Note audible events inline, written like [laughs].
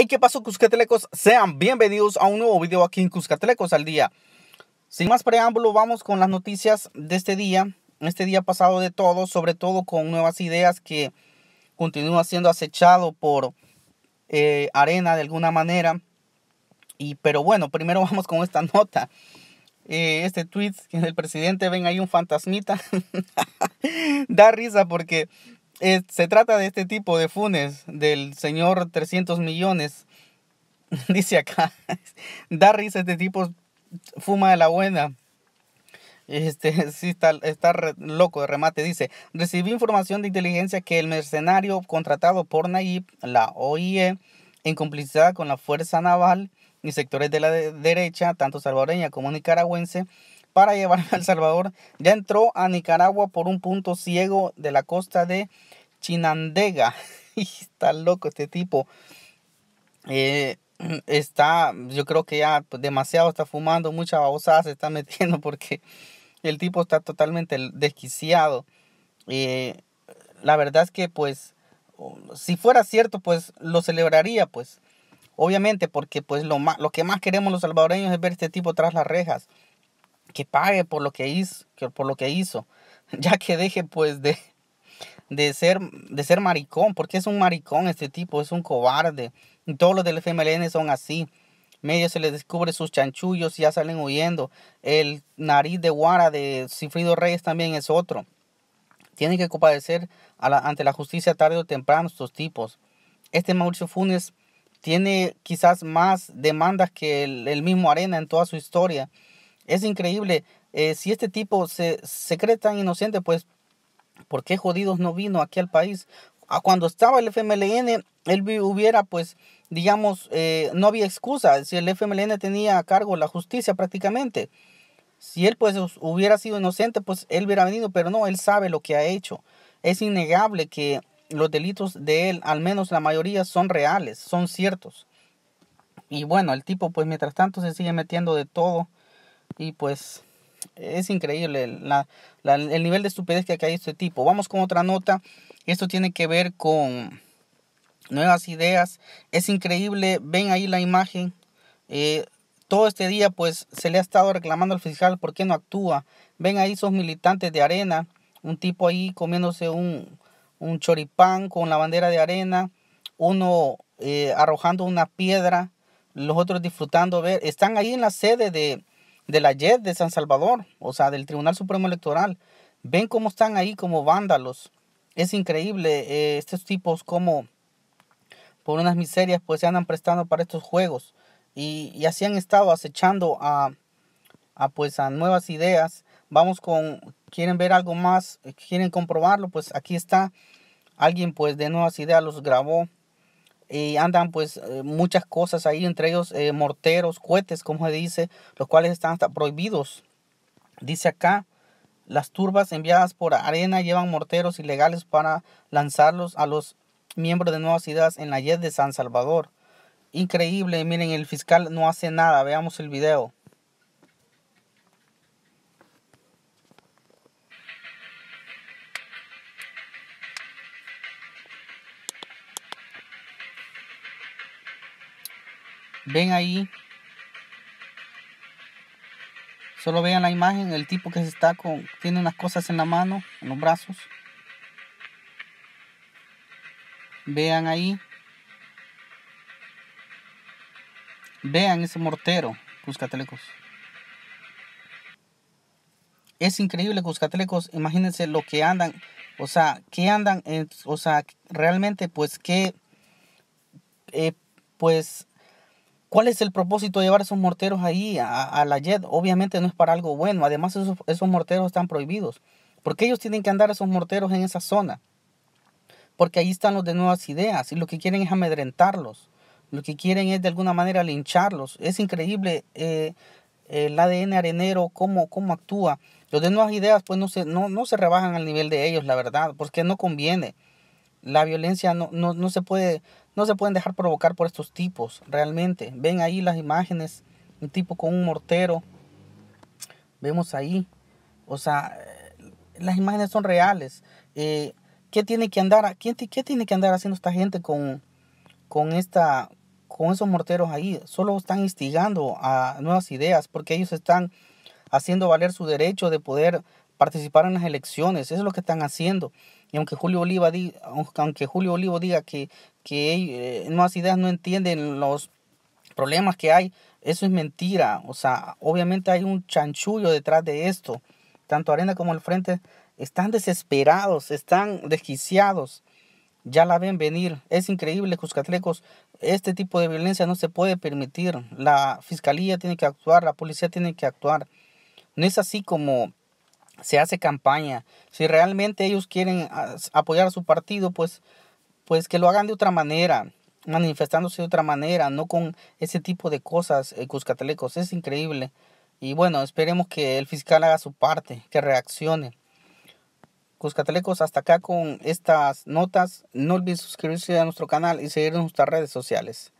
Hey, ¿qué pasó, cuscatelecos Sean bienvenidos a un nuevo video aquí en Cuscatelecos al día. Sin más preámbulo, vamos con las noticias de este día. Este día pasado de todo, sobre todo con nuevas ideas que continúa siendo acechado por eh, Arena de alguna manera. Y, pero bueno, primero [laughs] vamos con esta nota. Eh, este tweet que el presidente ven ahí un fantasmita. [laughs] da risa porque se trata de este tipo de funes del señor 300 millones. [laughs] Dice acá, [laughs] da risa este tipo, fuma de la buena. Este, [laughs] sí, está, loco de remate. Dice, recibí información de inteligencia que el mercenario contratado por Nayib, la OIE, en complicidad con la Fuerza Naval y sectores de la derecha, tanto salvadoreña como nicaragüense, para llevarme a El Salvador, ya entró a Nicaragua por un punto ciego de la costa de Chinandega. [laughs] está loco este tipo. Eh, está, yo creo que ya pues, demasiado está fumando, mucha babosada se está [laughs] metiendo porque el tipo está totalmente desquiciado. Eh, la verdad es que pues, si fuera cierto, pues lo celebraría, pues. Obviamente, porque pues lo, más, lo que más queremos los salvadoreños es ver este tipo tras las rejas que pague por lo que hizo, que por lo que hizo, [laughs] ya que deje pues de, de ser, de maricón, porque es un maricón este tipo, es un cobarde. Todos los del FMLN son así. Medio se les descubre sus chanchullos y ya salen huyendo. El nariz de guara de Cifrido Reyes también es otro. Tienen que compadecer ante la justicia tarde o temprano estos tipos. Este Mauricio Funes tiene quizás más demandas que el mismo Arena en toda su historia. Es increíble. Eh, si este tipo se, cree tan inocente, pues, ¿por qué jodidos no vino aquí al país? Ah, cuando estaba el FMLN, él hubiera, pues, digamos, eh, no había excusa. Si el FMLN tenía a cargo la justicia prácticamente, si él, pues, hubiera sido inocente, pues, él hubiera venido, pero no, él sabe lo que ha hecho. Es innegable que los delitos de él, al menos la mayoría, son reales, son ciertos. Y bueno, el tipo, pues, mientras tanto se sigue metiendo de todo y pues es increíble el nivel de estupidez que hay este tipo. Vamos con otra nota. Esto tiene que ver con nuevas ideas. Es increíble. Ven ahí la imagen. Eh, todo este día pues se le ha estado reclamando al fiscal por qué no actúa. Ven ahí esos militantes de arena. Un tipo ahí comiéndose un, choripán con la bandera de arena. Uno eh, arrojando una piedra. Los otros disfrutando. Ver, están ahí en la sede de de la JED de San Salvador, o sea, del Tribunal Supremo Electoral. Ven cómo están ahí como vándalos. Es increíble eh, estos tipos como por unas miserias pues se andan prestando para estos juegos y, así han estado acechando a, a, pues a nuevas ideas. Vamos con, quieren ver algo más, quieren comprobarlo, pues aquí está. Alguien pues de nuevas ideas los grabó y andan pues eh, muchas cosas ahí, entre ellos eh, morteros, cohetes, como se dice, los cuales están hasta prohibidos. Dice acá, las turbas enviadas por arena llevan morteros ilegales para lanzarlos a los miembros de Nuevas Ideas en la YED de San Salvador. Increíble, miren, el fiscal no hace nada, veamos el video. Ven ahí. Solo vean la imagen, el tipo que se está con, tiene unas cosas en la mano, en los brazos. Vean ahí. Vean ese mortero, cuscatelecos Es increíble, cuscatelecos Imagínense lo que andan. O sea, que andan. o sea, realmente, pues que. Eh, pues ¿Cuál es el propósito de llevar esos morteros ahí a, la JED? Obviamente no es para algo bueno. Además, esos, morteros están prohibidos. ¿Por qué ellos tienen que andar esos morteros en esa zona? Porque ahí están los de nuevas ideas y lo que quieren es amedrentarlos. Lo que quieren es de alguna manera lincharlos. Es increíble eh, el ADN arenero, cómo, actúa. Los de nuevas ideas pues no se, no, se rebajan al nivel de ellos, la verdad, porque no conviene. La violencia no se puede no se pueden dejar provocar por estos tipos, realmente. Ven ahí las imágenes, un tipo con un mortero. Vemos ahí. O sea, eh, las imágenes son reales. Eh, ¿Qué tiene que andar, qué tiene que andar haciendo esta gente con, con, esta, con esos morteros ahí? Solo están instigando a nuevas ideas porque ellos están haciendo valer su derecho de poder participar en las elecciones. Eso es lo que están haciendo. Y aunque Julio, Oliva diga, aunque Julio Olivo diga que, que eh, ideas no entienden los problemas que hay, eso es mentira. O sea, obviamente hay un chanchullo detrás de esto. Tanto Arena como el Frente están desesperados, están desquiciados. Ya la ven venir. Es increíble, Cuscatlecos. Este tipo de violencia no se puede permitir. La fiscalía tiene que actuar, la policía tiene que actuar. No es así como se hace campaña. Si realmente ellos quieren apoyar a su partido, pues, pues que lo hagan de otra manera, manifestándose de otra manera, no con ese tipo de cosas eh, cuscatelecos. Es increíble. Y bueno, esperemos que el fiscal haga su parte, que reaccione. Cuscatelecos, hasta acá con estas notas. No olviden suscribirse a nuestro canal y seguir en nuestras redes sociales.